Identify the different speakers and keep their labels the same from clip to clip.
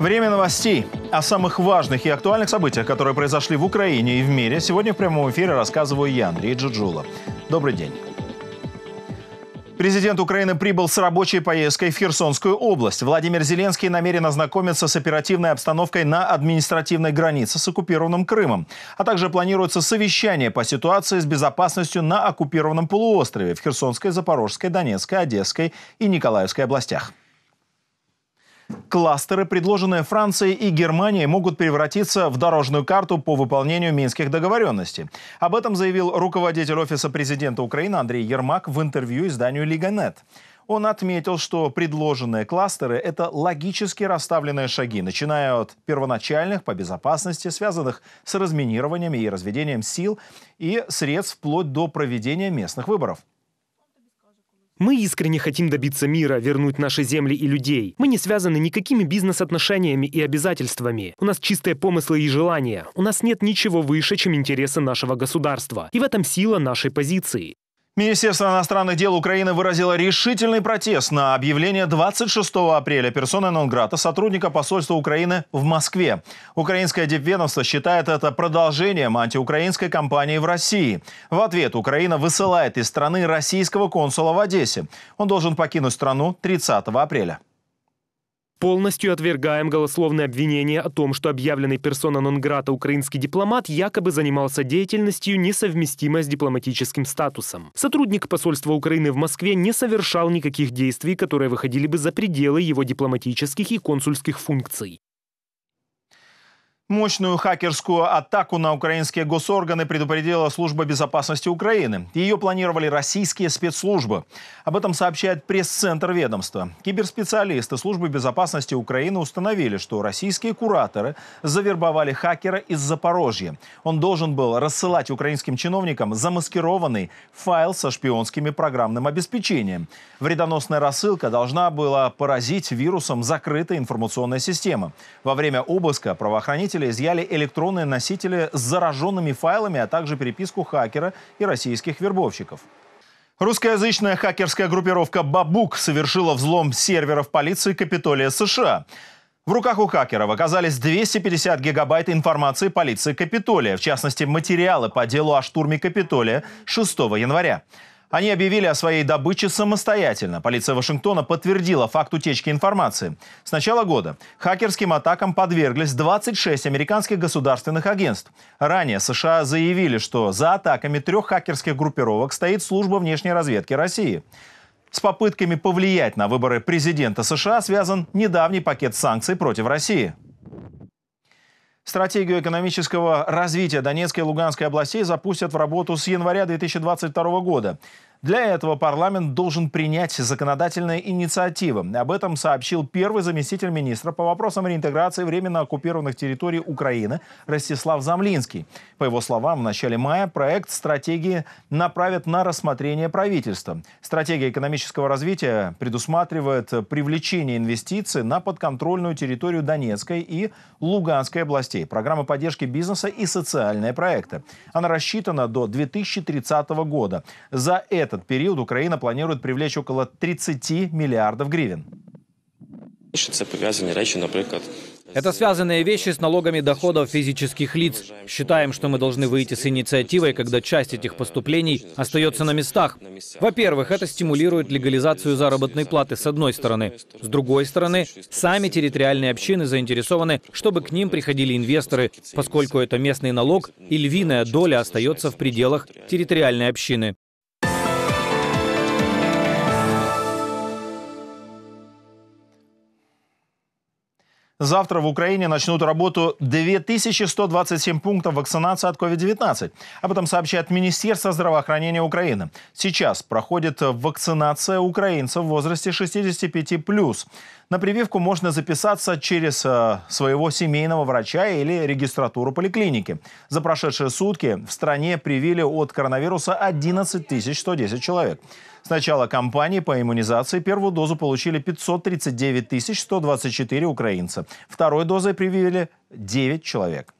Speaker 1: Время новостей. О самых важных и актуальных событиях, которые произошли в Украине и в мире, сегодня в прямом эфире рассказываю я, Андрей Джуджула. Добрый день. Президент Украины прибыл с рабочей поездкой в Херсонскую область. Владимир Зеленский намерен ознакомиться с оперативной обстановкой на административной границе с оккупированным Крымом. А также планируется совещание по ситуации с безопасностью на оккупированном полуострове в Херсонской, Запорожской, Донецкой, Одесской и Николаевской областях. Кластеры, предложенные Францией и Германией, могут превратиться в дорожную карту по выполнению минских договоренностей. Об этом заявил руководитель Офиса президента Украины Андрей Ермак в интервью изданию «Лиганет». Он отметил, что предложенные кластеры – это логически расставленные шаги, начиная от первоначальных по безопасности, связанных с разминированием и разведением сил и
Speaker 2: средств вплоть до проведения местных выборов. Мы искренне хотим добиться мира, вернуть наши земли и людей. Мы не связаны никакими бизнес-отношениями и обязательствами. У нас чистые помыслы и желания. У нас нет ничего выше, чем интересы нашего государства. И в этом сила нашей позиции.
Speaker 1: Министерство иностранных дел Украины выразило решительный протест на объявление 26 апреля персоны Нонграта сотрудника посольства Украины в Москве. Украинское дипведомство считает это продолжением антиукраинской кампании в России. В ответ Украина высылает из страны российского консула в Одессе. Он должен покинуть страну 30 апреля.
Speaker 2: Полностью отвергаем голословные обвинения о том, что объявленный персона нон-грата украинский дипломат якобы занимался деятельностью, несовместимой с дипломатическим статусом. Сотрудник посольства Украины в Москве не совершал никаких действий, которые выходили бы за пределы его дипломатических и консульских функций.
Speaker 1: Мощную хакерскую атаку на украинские госорганы предупредила Служба безопасности Украины. Ее планировали российские спецслужбы. Об этом сообщает пресс-центр ведомства. Киберспециалисты Службы безопасности Украины установили, что российские кураторы завербовали хакера из Запорожья. Он должен был рассылать украинским чиновникам замаскированный файл со шпионскими программным обеспечением. Вредоносная рассылка должна была поразить вирусом закрытой информационной системы. Во время обыска правоохранители следователи изъяли электронные носители с зараженными файлами, а также переписку хакера и российских вербовщиков. Русскоязычная хакерская группировка «Бабук» совершила взлом серверов полиции Капитолия США. В руках у хакеров оказались 250 гигабайт информации полиции Капитолия, в частности, материалы по делу о штурме Капитолия 6 января. Они объявили о своей добыче самостоятельно. Полиция Вашингтона подтвердила факт утечки информации. С начала года хакерским атакам подверглись 26 американских государственных агентств. Ранее США заявили, что за атаками трех хакерских группировок стоит служба внешней разведки России. С попытками повлиять на выборы президента США связан недавний пакет санкций против России. Стратегию экономического развития Донецкой и Луганской областей запустят в работу с января 2022 года. Для этого парламент должен принять законодательные инициативы. Об этом сообщил первый заместитель министра по вопросам реинтеграции временно оккупированных территорий Украины Ростислав Замлинский. По его словам, в начале мая проект стратегии направят на рассмотрение правительства. Стратегия экономического развития предусматривает привлечение инвестиций на подконтрольную территорию Донецкой и Луганской областей, программы поддержки бизнеса и социальные проекты. Она рассчитана до 2030 года. За это этот период Украина планирует привлечь около 30 миллиардов гривен. Это связанные вещи с налогами доходов физических лиц. Считаем, что мы должны выйти с инициативой, когда часть этих поступлений остается на местах. Во-первых, это стимулирует легализацию заработной платы с одной стороны. С другой стороны, сами территориальные общины заинтересованы, чтобы к ним приходили инвесторы, поскольку это местный налог и львиная доля остается в пределах территориальной общины. Завтра в Украине начнут работу 2127 пунктов вакцинации от COVID-19. Об этом сообщает Министерство здравоохранения Украины. Сейчас проходит вакцинация украинцев в возрасте 65+. На прививку можно записаться через э, своего семейного врача или регистратуру поликлиники. За прошедшие сутки в стране привили от коронавируса 11 110 человек. С начала кампании по иммунизации первую дозу получили 539 124 украинца. Второй дозой привили 9 человек.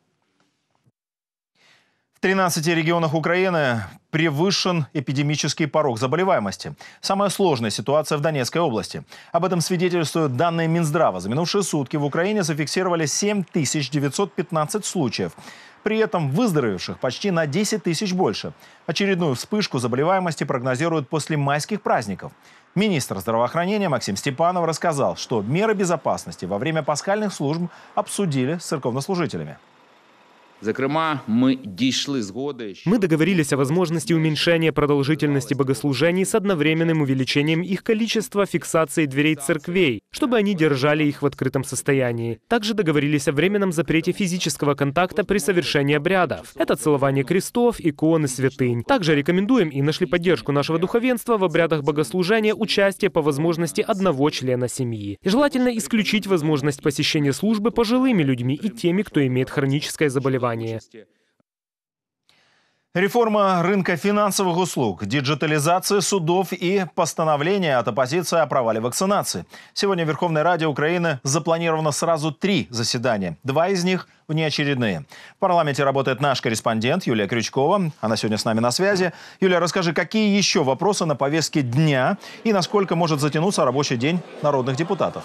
Speaker 1: В 13 регионах Украины превышен эпидемический порог заболеваемости. Самая сложная ситуация в Донецкой области. Об этом свидетельствуют данные Минздрава. За минувшие сутки в Украине зафиксировали 7915 случаев. При этом выздоровевших почти на 10 тысяч больше. Очередную вспышку заболеваемости прогнозируют после майских праздников. Министр здравоохранения Максим Степанов рассказал, что меры безопасности во время пасхальных служб обсудили с
Speaker 2: церковнослужителями
Speaker 1: мы
Speaker 2: Мы договорились о возможности уменьшения продолжительности богослужений с одновременным увеличением их количества фиксации дверей церквей, чтобы они держали их в открытом состоянии. Также договорились о временном запрете физического контакта при совершении обрядов. Это целование крестов, икон и святынь. Также рекомендуем и нашли поддержку нашего духовенства в обрядах богослужения участие по возможности одного члена семьи. И желательно исключить возможность посещения службы пожилыми людьми и теми, кто имеет хроническое заболевание компании.
Speaker 1: Реформа рынка финансовых услуг, диджитализация судов и постановление от оппозиции о провале вакцинации. Сегодня в Верховной Раде Украины запланировано сразу три заседания. Два из них внеочередные. В парламенте работает наш корреспондент Юлия Крючкова. Она сегодня с нами на связи. Юлия, расскажи, какие еще вопросы на повестке дня и насколько может затянуться рабочий день народных депутатов?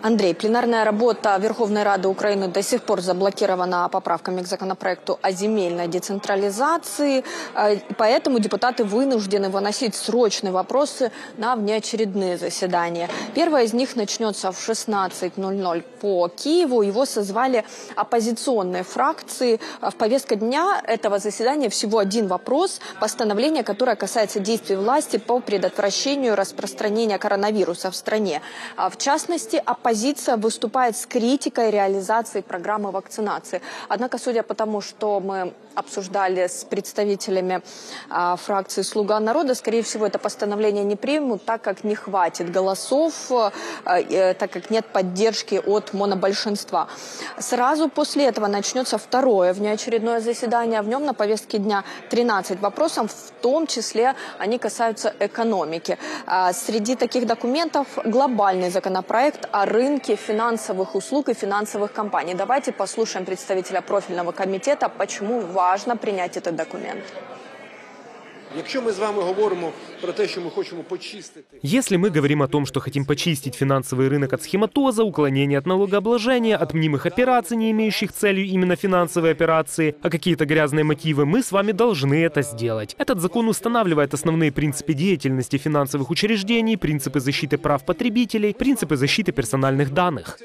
Speaker 3: Андрей, пленарная работа Верховной Рады Украины до сих пор заблокирована поправками к законопроекту о земельной децентрализации, э, поэтому депутаты вынуждены выносить срочные вопросы на внеочередные заседания. Первое из них начнется в 16.00 по Киеву. Его созвали оппозиционные фракции. Э, в повестке дня этого заседания всего один вопрос – постановление, которое касается действий власти по предотвращению распространения коронавируса в стране. А в частности, оппозиционные оппозиция выступает с критикой реализации программы вакцинации. Однако, судя по тому, что мы обсуждали с представителями а, фракции «Слуга народа», скорее всего, это постановление не примут, так как не хватит голосов, а, э, так как нет поддержки от монобольшинства. Сразу после этого начнется второе внеочередное заседание. В нем на повестке дня 13 вопросов, в том числе они касаются экономики. А, среди таких документов глобальный законопроект о рынке рынке финансовых услуг и финансовых компаний. Давайте послушаем представителя профильного комитета, почему важно принять этот документ.
Speaker 2: Если мы с вами говорим про то, что мы хотим почистить... Если мы говорим о том, что хотим почистить финансовый рынок от схематоза, уклонения от налогообложения, от мнимых операций, не имеющих целью именно финансовые операции, а какие-то грязные мотивы, мы с вами должны это сделать. Этот закон устанавливает основные принципы деятельности финансовых учреждений, принципы защиты прав потребителей, принципы защиты персональных данных.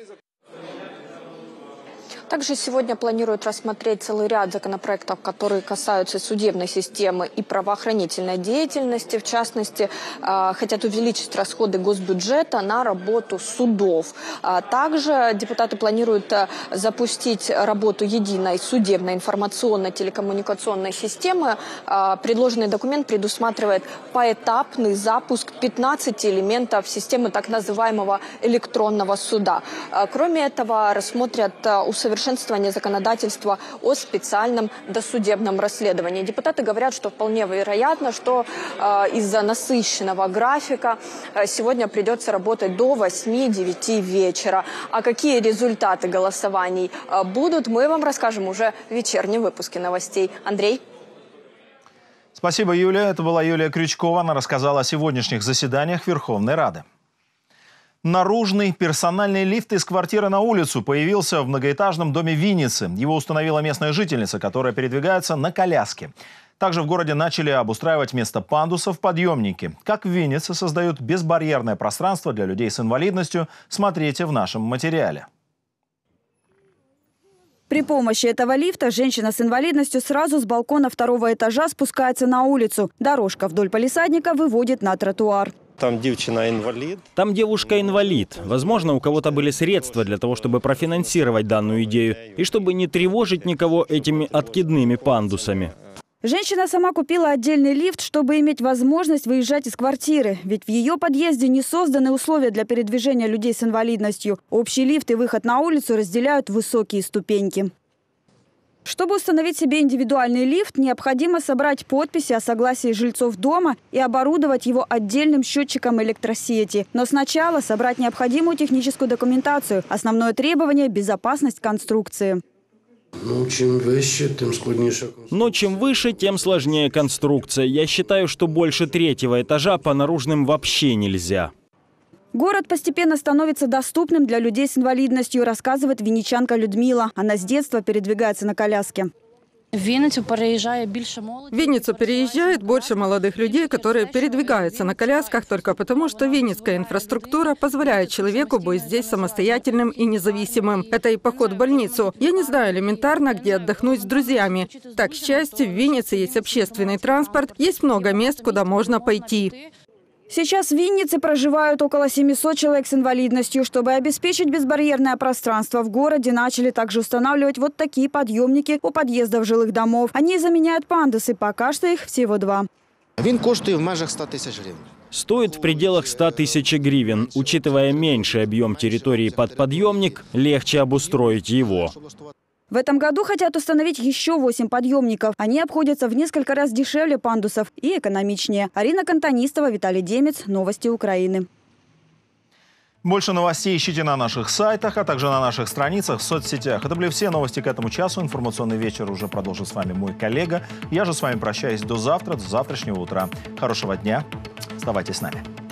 Speaker 3: Также сегодня планируют рассмотреть целый ряд законопроектов, которые касаются судебной системы и правоохранительной деятельности. В частности, э, хотят увеличить расходы госбюджета на работу судов. А также депутаты планируют э, запустить работу единой судебной информационной телекоммуникационной системы. Э, предложенный документ предусматривает поэтапный запуск 15 элементов системы так называемого электронного суда. Кроме этого, рассмотрят усовершенствование совершенствования законодательства о специальном досудебном расследовании. Депутаты говорят, что вполне вероятно, что э, из-за насыщенного графика э, сегодня придется работать до 8-9 вечера. А какие результаты голосований э, будут, мы вам расскажем уже в вечернем выпуске новостей.
Speaker 1: Андрей? Спасибо, Юлия. Это была Юлия Крючкова. Она рассказала о сегодняшних заседаниях Верховной Рады. Наружный персональный лифт из квартиры на улицу появился в многоэтажном доме Винницы. Его установила местная жительница, которая передвигается на коляске. Также в городе начали обустраивать вместо пандусов подъемники. Как в Виннице создают безбарьерное пространство для людей с инвалидностью, смотрите в нашем материале.
Speaker 4: При помощи этого лифта женщина с инвалидностью сразу с балкона второго этажа спускается на улицу. Дорожка вдоль полисадника выводит на тротуар
Speaker 2: там девчина инвалид. Там девушка инвалид. Возможно, у кого-то были средства для того, чтобы профинансировать данную идею и чтобы не тревожить никого этими откидными пандусами.
Speaker 4: Женщина сама купила отдельный лифт, чтобы иметь возможность выезжать из квартиры. Ведь в ее подъезде не созданы условия для передвижения людей с инвалидностью. Общий лифт и выход на улицу разделяют высокие ступеньки. Чтобы установить себе индивидуальный лифт, необходимо собрать подписи о согласии жильцов дома и оборудовать его отдельным счетчиком электросети. Но сначала собрать необходимую техническую документацию. Основное требование – безопасность конструкции. Ну, чем выше, тем сложнее.
Speaker 2: Но чем выше, тем сложнее конструкция. Я считаю, что больше третьего этажа по наружным вообще нельзя.
Speaker 4: Город постепенно становится доступным для людей с инвалидностью, рассказывает венечанка Людмила. Она с детства передвигается на коляске. В Винницу
Speaker 3: переезжает больше молодых людей, которые передвигаются на колясках только потому, что винницкая инфраструктура позволяет человеку быть здесь самостоятельным и независимым. Это и поход в больницу. Я не знаю элементарно, где отдохнуть с друзьями. Так, к счастью, в Виннице есть общественный транспорт, есть много мест, куда можно пойти.
Speaker 4: Сейчас в Виннице проживают около 700 человек с инвалидностью. Чтобы обеспечить безбарьерное пространство в городе, начали также устанавливать вот такие подъемники у подъездов жилых домов. Они заменяют пандусы, пока что их всего два.
Speaker 1: Вин коштует в межах 100 тысяч гривен.
Speaker 2: Стоит в пределах 100 тысяч гривен. Учитывая меньший объем территории под подъемник, легче обустроить его.
Speaker 4: В этом году хотят установить еще 8 подъемников. Они обходятся в несколько раз дешевле пандусов и экономичнее. Арина Кантонистова, Виталий Демец. Новости Украины.
Speaker 1: Больше новостей ищите на наших сайтах, а также на наших страницах в соцсетях. Это были все новости к этому часу. Информационный вечер уже продолжит с вами мой коллега. Я же с вами прощаюсь до завтра, до завтрашнего утра. Хорошего дня. Оставайтесь с нами.